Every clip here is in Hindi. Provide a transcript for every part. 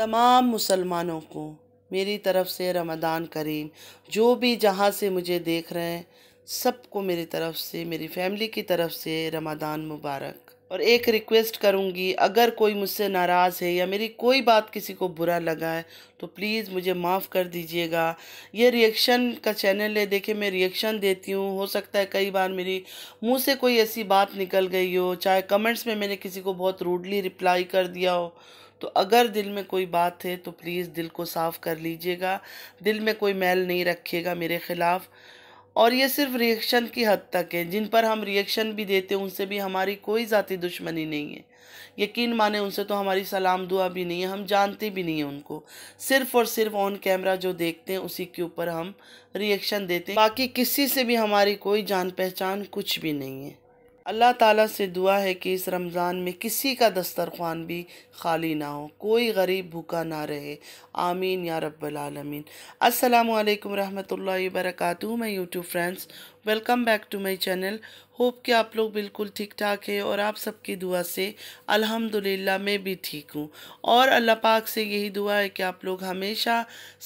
तमाम मुसलमानों को मेरी तरफ़ से रमदान करीम जो भी जहाँ से मुझे देख रहे हैं सबको मेरी तरफ़ से मेरी फैमिली की तरफ़ से रमदान मुबारक और एक रिक्वेस्ट करूँगी अगर कोई मुझसे नाराज़ है या मेरी कोई बात किसी को बुरा लगा है तो प्लीज़ मुझे माफ़ कर दीजिएगा ये रिएक्शन का चैनल है देखिए मैं रिएक्शन देती हूँ हो सकता है कई बार मेरी मुँह से कोई ऐसी बात निकल गई हो चाहे कमेंट्स में मैंने किसी को बहुत रूडली रिप्लाई कर दिया हो तो अगर दिल में कोई बात है तो प्लीज़ दिल को साफ़ कर लीजिएगा दिल में कोई मैल नहीं रखिएगा मेरे ख़िलाफ़ और ये सिर्फ रिएक्शन की हद तक है जिन पर हम रिएक्शन भी देते हैं उनसे भी हमारी कोई ज़ाती दुश्मनी नहीं है यकीन माने उनसे तो हमारी सलाम दुआ भी नहीं है हम जानते भी नहीं हैं उनको सिर्फ और सिर्फ ऑन कैमरा जो देखते हैं उसी के ऊपर हम रिएक्शन देते हैं बाकी किसी से भी हमारी कोई जान पहचान कुछ भी नहीं है अल्लाह ताला से दुआ है कि इस रमज़ान में किसी का दस्तरखान भी खाली ना हो कोई गरीब भूखा ना रहे आमीन या रब्बलामीन असलकम वरहमल वरक मैं YouTube friends welcome back to my channel hope कि आप लोग बिल्कुल ठीक ठाक है और आप सबकी दुआ से अल्हम्दुलिल्लाह मैं भी ठीक हूँ और अल्लाह पाक से यही दुआ है कि आप लोग हमेशा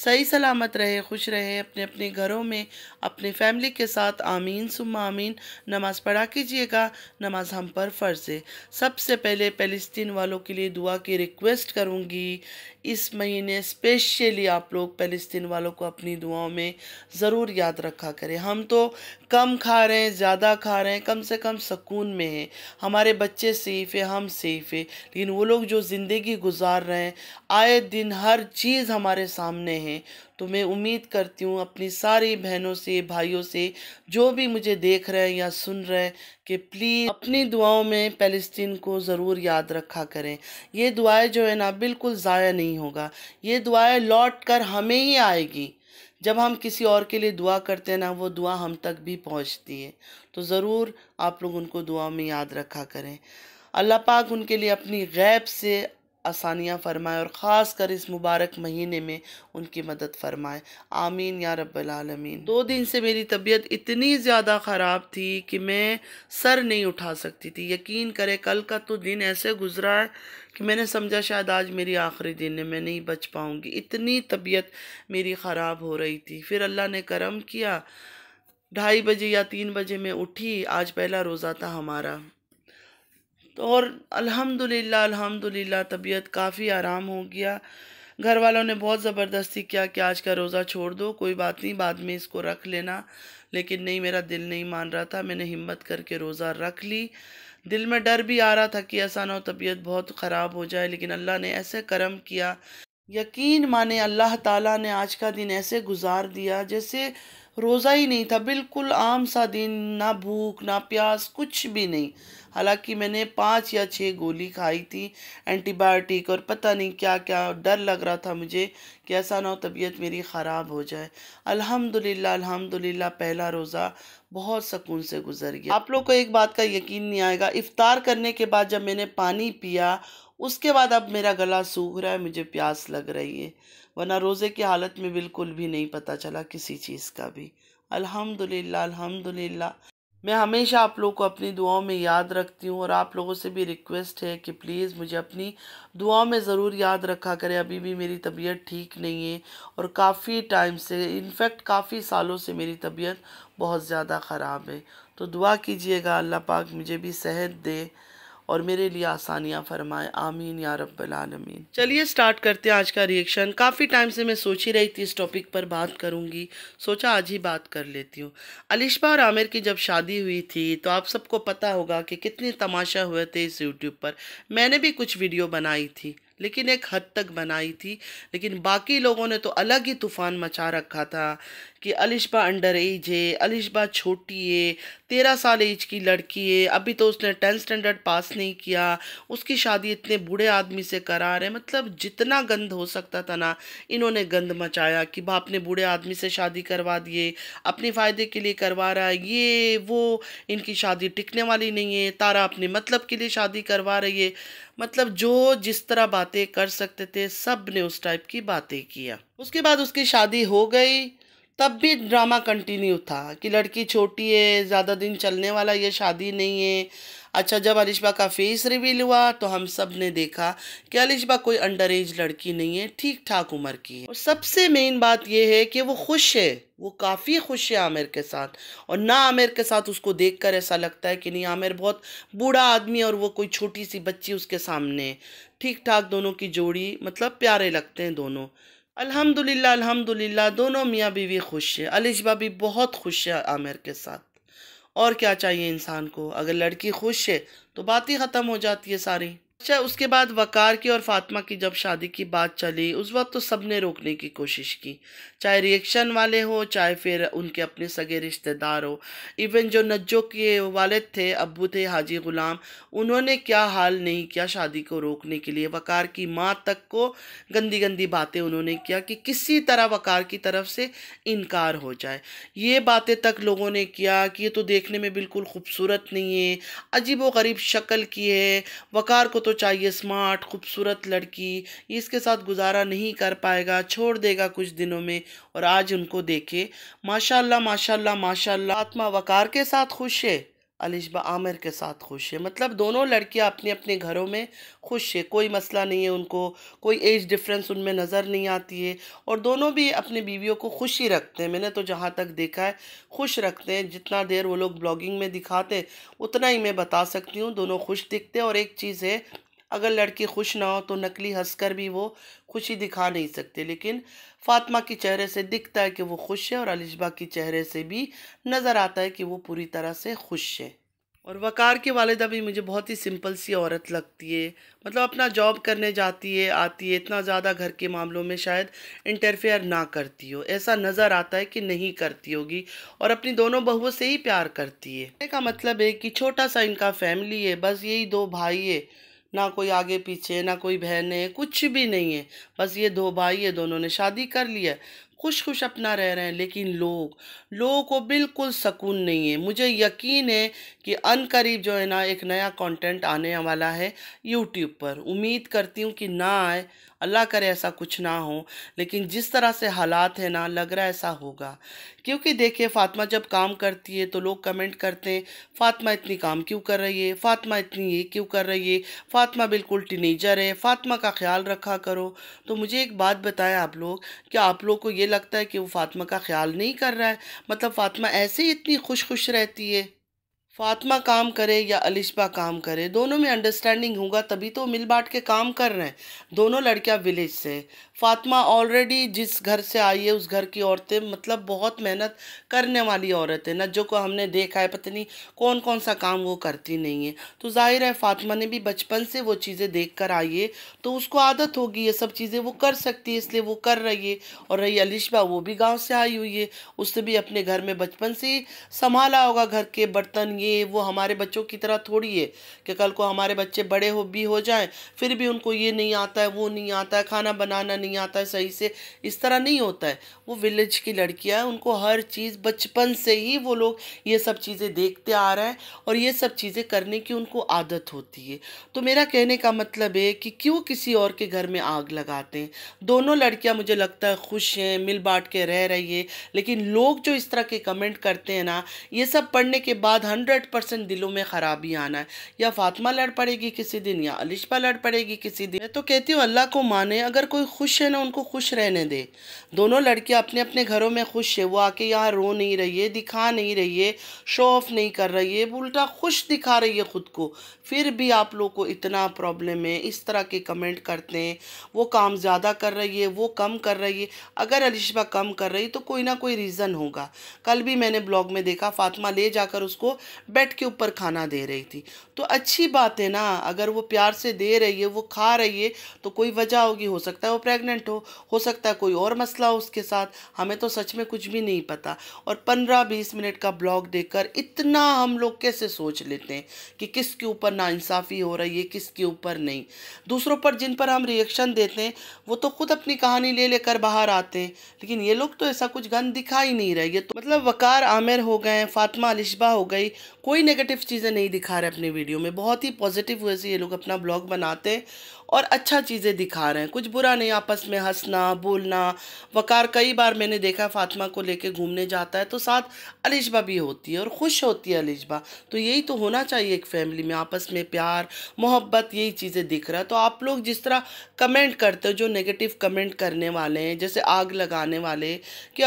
सही सलामत रहे खुश रहे अपने अपने घरों में अपने फैमिली के साथ आमीन सुम आमीन नमाज़ पढ़ा कीजिएगा नमाज हम पर फ़र्ज़ है सबसे पहले फ़लस्तीन वालों के लिए दुआ की रिक्वेस्ट करूँगी इस महीने स्पेशली आप लोग फ़लस्तीन वालों को अपनी दुआओं में ज़रूर याद रखा करें हम तो कम खा रहे हैं ज़्यादा खा रहे हैं कम से कम सुकून में हैं हमारे बच्चे सेफ़ है हम सेफ़ है लेकिन वो लोग जो ज़िंदगी गुजार रहे हैं आए दिन हर चीज़ हमारे सामने है तो मैं उम्मीद करती हूँ अपनी सारी बहनों से भाइयों से जो भी मुझे देख रहे हैं या सुन रहे हैं कि प्लीज़ अपनी दुआओं में फ़लस्तीन को ज़रूर याद रखा करें ये दुआएं जो है ना बिल्कुल ज़ाया नहीं होगा ये दुआएं लौट कर हमें ही आएगी जब हम किसी और के लिए दुआ करते हैं ना वो दुआ हम तक भी पहुँचती है तो ज़रूर आप लोग उनको दुआ में याद रखा करें अल्लाह पाक उनके लिए अपनी गैब से आसानियाँ फरमाए और ख़ास कर इस मुबारक महीने में उनकी मदद फरमाए आमीन या रबालमीन दो दिन से मेरी तबीयत इतनी ज़्यादा ख़राब थी कि मैं सर नहीं उठा सकती थी यकीन करें कल का तो दिन ऐसे गुजरा है कि मैंने समझा शायद आज मेरी आखिरी दिन है मैं नहीं बच पाऊँगी इतनी तबीयत मेरी ख़राब हो रही थी फिर अल्लाह ने करम किया ढाई बजे या तीन बजे मैं उठी आज पहला रोज़ा था हमारा तो और अल्हम्दुलिल्लाह अल्हम्दुलिल्लाह तबीयत काफ़ी आराम हो गया घर वालों ने बहुत ज़बरदस्ती किया कि आज का रोज़ा छोड़ दो कोई बात नहीं बाद में इसको रख लेना लेकिन नहीं मेरा दिल नहीं मान रहा था मैंने हिम्मत करके रोज़ा रख ली दिल में डर भी आ रहा था कि ऐसा ना हो तबीयत बहुत ख़राब हो जाए लेकिन अल्लाह ने ऐसे करम किया यकीन माने अल्लाह ताला ने आज का दिन ऐसे गुजार दिया जैसे रोज़ा ही नहीं था बिल्कुल आम सा दिन ना भूख ना प्यास कुछ भी नहीं हालांकि मैंने पाँच या छः गोली खाई थी एंटीबायोटिक और पता नहीं क्या क्या डर लग रहा था मुझे कि ऐसा ना हो तबीयत मेरी ख़राब हो जाए अल्हम्दुलिल्लाह अल्हम्दुलिल्लाह पहला रोज़ा बहुत सुकून से गुजर गया आप लोग को एक बात का यकीन नहीं आएगा इफ़ार करने के बाद जब मैंने पानी पिया उसके बाद अब मेरा गला सूख रहा है मुझे प्यास लग रही है वरना रोज़े की हालत में बिल्कुल भी नहीं पता चला किसी चीज़ का भी अल्हम्दुलिल्लाह अल्हम्दुलिल्लाह मैं हमेशा आप लोगों को अपनी दुआओं में याद रखती हूँ और आप लोगों से भी रिक्वेस्ट है कि प्लीज़ मुझे अपनी दुआओं में ज़रूर याद रखा करें अभी भी मेरी तबीयत ठीक नहीं है और काफ़ी टाइम से इनफैक्ट काफ़ी सालों से मेरी तबीयत बहुत ज़्यादा ख़राब है तो दुआ कीजिएगा अल्लाह पाक मुझे भी सेहत दे और मेरे लिए आसानियाँ फरमाए आमीन या रबालमीन चलिए स्टार्ट करते हैं आज का रिएक्शन काफ़ी टाइम से मैं सोच ही रही थी इस टॉपिक पर बात करूँगी सोचा आज ही बात कर लेती हूँ अलिशा और आमिर की जब शादी हुई थी तो आप सबको पता होगा कि कितने तमाशा हुए थे इस यूट्यूब पर मैंने भी कुछ वीडियो बनाई थी लेकिन एक हद तक बनाई थी लेकिन बाकी लोगों ने तो अलग ही तूफ़ान मचा रखा था कि अलिशबा अंडर एज है अलिशबा छोटी है तेरह साल एज की लड़की है अभी तो उसने टेंथ स्टैंडर्ड पास नहीं किया उसकी शादी इतने बूढ़े आदमी से करा रहे मतलब जितना गंद हो सकता था ना इन्होंने गंद मचाया कि बाप ने बूढ़े आदमी से शादी करवा दिए अपने फ़ायदे के लिए करवा रहा है ये वो इनकी शादी टिकने वाली नहीं है तारा अपने मतलब के लिए शादी करवा रही है मतलब जो जिस तरह बातें कर सकते थे सब ने उस टाइप की बातें किया उसके बाद उसकी शादी हो गई तब भी ड्रामा कंटिन्यू था कि लड़की छोटी है ज़्यादा दिन चलने वाला ये शादी नहीं है अच्छा जब अलिशबा का फेस रिवील हुआ तो हम सब ने देखा कि अलिशबा कोई अंडर एज लड़की नहीं है ठीक ठाक उम्र की है और सबसे मेन बात यह है कि वो खुश है वो काफ़ी खुश है आमिर के साथ और ना आमिर के साथ उसको देखकर ऐसा लगता है कि नहीं आमिर बहुत बूढ़ा आदमी और वो कोई छोटी सी बच्ची उसके सामने ठीक ठाक दोनों की जोड़ी मतलब प्यारे लगते हैं दोनों अल्हम्दुलिल्लाह अल्हम्दुलिल्लाह दोनों मियाँ बीवी खुश है अलिशबा भी बहुत खुश है आमिर के साथ और क्या चाहिए इंसान को अगर लड़की खुश है तो बात ही ख़त्म हो जाती है सारी अच्छा उसके बाद वकार की और फातिमा की जब शादी की बात चली उस वक्त तो सब ने रोकने की कोशिश की चाहे रिएक्शन वाले हो चाहे फिर उनके अपने सगे रिश्तेदार हो इवन जो नज्जो के वालद थे अबू थे हाजी ग़ुलाम उन्होंने क्या हाल नहीं किया शादी को रोकने के लिए वकार की माँ तक को गंदी गंदी बातें उन्होंने किया कि किसी तरह वकार की तरफ से इनकार हो जाए ये बातें तक लोगों ने किया कि ये तो देखने में बिल्कुल खूबसूरत नहीं है अजीब व गरीब शक्ल की है वकार को तो चाहिए स्मार्ट खूबसूरत लड़की इसके साथ गुजारा नहीं कर पाएगा छोड़ देगा कुछ दिनों में और आज उनको देखे माशाल्लाह माशाल्लाह माशाल्लाह आत्मा वकार के साथ खुश है अलिशबा आमिर के साथ खुश है मतलब दोनों लड़कियां अपने अपने घरों में खुश है कोई मसला नहीं है उनको कोई एज डिफरेंस उनमें नज़र नहीं आती है और दोनों भी अपने बीवियों को खुश ही रखते हैं मैंने तो जहाँ तक देखा है खुश रखते हैं जितना देर वो लोग ब्लॉगिंग में दिखाते उतना ही मैं बता सकती हूँ दोनों खुश दिखते और एक चीज़ है अगर लड़की खुश ना हो तो नकली हंसकर भी वो खुशी दिखा नहीं सकते लेकिन फातिमा के चेहरे से दिखता है कि वो खुश है और अलिशबा के चेहरे से भी नज़र आता है कि वो पूरी तरह से खुश है और वकार की वालदा भी मुझे बहुत ही सिंपल सी औरत लगती है मतलब अपना जॉब करने जाती है आती है इतना ज़्यादा घर के मामलों में शायद इंटरफेयर ना करती हो ऐसा नज़र आता है कि नहीं करती होगी और अपनी दोनों बहुओं से ही प्यार करती है का मतलब है कि छोटा सा इनका फैमिली है बस यही दो भाई है ना कोई आगे पीछे ना कोई बहने कुछ भी नहीं है बस ये दो भाई है दोनों ने शादी कर ली है खुश खुश अपना रह रहे हैं लेकिन लोग लोगों को बिल्कुल सुकून नहीं है मुझे यकीन है कि अन करीब जो है ना एक नया कंटेंट आने वाला है यूट्यूब पर उम्मीद करती हूँ कि ना आए अल्लाह करे ऐसा कुछ ना हो लेकिन जिस तरह से हालात है ना लग रहा है ऐसा होगा क्योंकि देखिए फातिमा जब काम करती है तो लोग कमेंट करते हैं फातिमा इतनी काम क्यों कर रही है फातिमा इतनी ये क्यों कर रही है फातिमा बिल्कुल टीनेजर है फातिमा का ख्याल रखा करो तो मुझे एक बात बताएं आप लोग क्या आप लोग को ये लगता है कि वो फातिमा का ख्याल नहीं कर रहा है मतलब फातिमा ऐसे ही इतनी खुश खुश रहती है फातिमा काम करे या अलिशबा काम करे दोनों में अंडरस्टैंडिंग होगा तभी तो मिल बांट के काम कर रहे हैं दोनों लड़कियां विलेज से फातिमा ऑलरेडी जिस घर से आई है उस घर की औरतें मतलब बहुत मेहनत करने वाली औरत है जो को हमने देखा है पता नहीं कौन कौन सा काम वो करती नहीं है तो जाहिर है फातिमा ने भी बचपन से वो चीज़ें देख कर आई है तो उसको आदत होगी ये सब चीज़ें वो कर सकती है इसलिए वो कर रही है और रही अलिशबा वो भी गाँव से आई हुई है उसने भी अपने घर में बचपन से संभाला होगा घर के बर्तन ये वो हमारे बच्चों की तरह थोड़ी है कि कल को हमारे बच्चे बड़े हो भी हो जाएं फिर भी उनको ये नहीं आता है वो नहीं आता है खाना बनाना नहीं आता है सही से इस तरह नहीं होता है वो विलेज की लड़कियाँ हैं उनको हर चीज़ बचपन से ही वो लोग ये सब चीज़ें देखते आ रहे हैं और ये सब चीज़ें करने की उनको आदत होती है तो मेरा कहने का मतलब है कि क्यों किसी और के घर में आग लगाते हैं दोनों लड़कियाँ मुझे लगता है खुश हैं मिल बांट के रह रही है लेकिन लोग जो इस तरह के कमेंट करते हैं ना ये सब पढ़ने के बाद हंड्रेड हंड्रेड परसेंट दिलों में ख़राबी आना है या फातिमा लड़ पड़ेगी किसी दिन या अलिशा लड़ पड़ेगी किसी दिन मैं तो कहती हूँ अल्लाह को माने अगर कोई खुश है ना उनको खुश रहने दे दोनों लड़कियाँ अपने अपने घरों में खुश है वो आके यहाँ रो नहीं रही है दिखा नहीं रही है शो ऑफ नहीं कर रही है उल्टा खुश दिखा रही है ख़ुद को फिर भी आप लोग को इतना प्रॉब्लम है इस तरह के कमेंट करते हैं वो काम ज़्यादा कर रही है वो कम कर रही है अगर अलिशा कम कर रही तो कोई ना कोई रीज़न होगा कल भी मैंने ब्लॉग में देखा फातिमा ले जाकर उसको बेड के ऊपर खाना दे रही थी तो अच्छी बात है ना अगर वो प्यार से दे रही है वो खा रही है तो कोई वजह होगी हो सकता है वो प्रेग्नेंट हो हो सकता है कोई और मसला हो उसके साथ हमें तो सच में कुछ भी नहीं पता और पंद्रह बीस मिनट का ब्लॉग कर इतना हम लोग कैसे सोच लेते हैं कि किसके ऊपर नाइंसाफ़ी हो रही है किसके ऊपर नहीं दूसरों पर जिन पर हम रिएक्शन देते हैं वो तो खुद अपनी कहानी ले लेकर बाहर आते हैं लेकिन ये लोग तो ऐसा कुछ गंद दिखा ही नहीं रहे ये तो मतलब वकार आमिर हो गए फातिमा अलिशबा हो गई कोई नेगेटिव चीज़ें नहीं दिखा रहे अपने वीडियो में बहुत ही पॉजिटिव वे से ये लोग अपना ब्लॉग बनाते हैं और अच्छा चीज़ें दिखा रहे हैं कुछ बुरा नहीं आपस में हंसना बोलना वकार कई बार मैंने देखा फातिमा को लेके घूमने जाता है तो साथ अलिशबा भी होती है और खुश होती है अलिशबा तो यही तो होना चाहिए एक फैमिली में आपस में प्यार मोहब्बत यही चीज़ें दिख रहा है तो आप लोग जिस तरह कमेंट करते हो जो नेगेटिव कमेंट करने वाले हैं जैसे आग लगाने वाले कि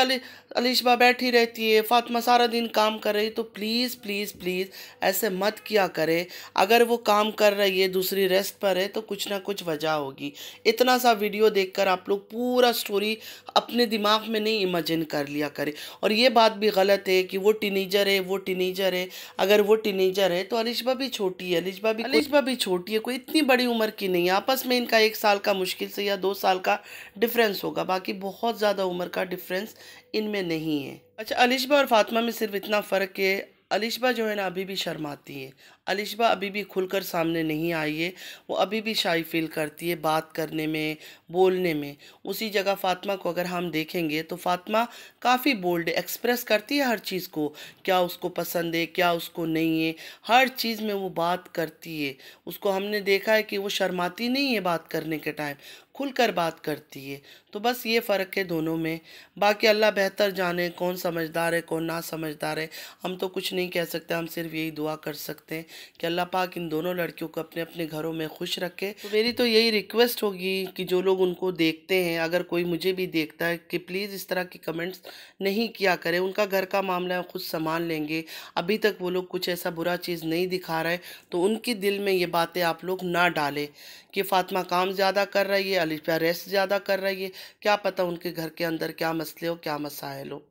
अलिशबा बैठी रहती है फातिमा सारा दिन काम कर रही तो प्लीज़ प्लीज़ प्लीज़ ऐसे मत किया करे अगर वो काम कर रही है दूसरी रेस्ट पर है तो कुछ ना कुछ कुछ वजह होगी इतना सा वीडियो देखकर आप लोग पूरा स्टोरी अपने दिमाग में नहीं इमेजिन कर लिया करें और ये बात भी गलत है कि वो टीनेजर है वो टीनेजर है अगर वो टीनेजर है तो अलिशबा भी छोटी है अलिशबा भी अलिशबा भी छोटी है कोई इतनी बड़ी उम्र की नहीं है आपस में इनका एक साल का मुश्किल से या दो साल का डिफरेंस होगा बाकी बहुत ज़्यादा उम्र का डिफरेंस इनमें नहीं है अच्छा अलिशबा और फातिमा में सिर्फ इतना फ़र्क है अलिशबा जो है ना अभी भी शर्माती है अलिशबा अभी भी खुलकर सामने नहीं आई है वो अभी भी शाई फील करती है बात करने में बोलने में उसी जगह फ़ातिमा को अगर हम देखेंगे तो फ़ातिमा काफ़ी बोल्ड एक्सप्रेस करती है हर चीज़ को क्या उसको पसंद है क्या उसको नहीं है हर चीज़ में वो बात करती है उसको हमने देखा है कि वो शर्माती नहीं है बात करने के टाइम खुलकर बात करती है तो बस ये फ़र्क है दोनों में बाकी अल्लाह बेहतर जाने कौन समझदार है कौन ना समझदार है हम तो कुछ नहीं कह सकते हम सिर्फ यही दुआ कर सकते हैं कि अल्लाह पाक इन दोनों लड़कियों को अपने अपने घरों में खुश रखे तो मेरी तो यही रिक्वेस्ट होगी कि जो लोग उनको देखते हैं अगर कोई मुझे भी देखता है कि प्लीज़ इस तरह की कमेंट्स नहीं किया करें उनका घर का मामला है खुद संभाल लेंगे अभी तक वो लोग कुछ ऐसा बुरा चीज़ नहीं दिखा रहे तो उनके दिल में ये बातें आप लोग ना डालें कि फ़ातिमा काम ज़्यादा कर रही है अलिफा रेस्ट ज़्यादा कर रही है क्या पता उनके घर के अंदर क्या मसले हो क्या मसाइल हो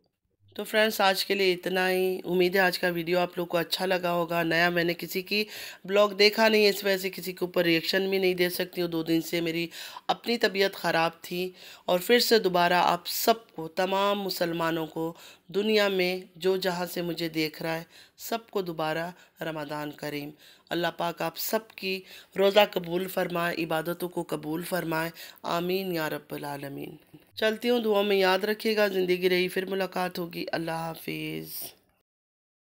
तो फ्रेंड्स आज के लिए इतना ही उम्मीद है आज का वीडियो आप लोग को अच्छा लगा होगा नया मैंने किसी की ब्लॉग देखा नहीं है इस वजह से किसी के ऊपर रिएक्शन भी नहीं दे सकती हूँ दो दिन से मेरी अपनी तबीयत ख़राब थी और फिर से दोबारा आप सबको तमाम मुसलमानों को दुनिया में जो जहाँ से मुझे देख रहा है सबको दोबारा रमादान करीम अल्लाह पाक आप सबकी रोज़ा कबूल फरमाए इबादतों को कबूल फरमाए आमीन या रब्बल आलमीन चलती हूँ दुआ में याद रखिएगा ज़िंदगी रही फिर मुलाकात होगी अल्लाह हाफिज़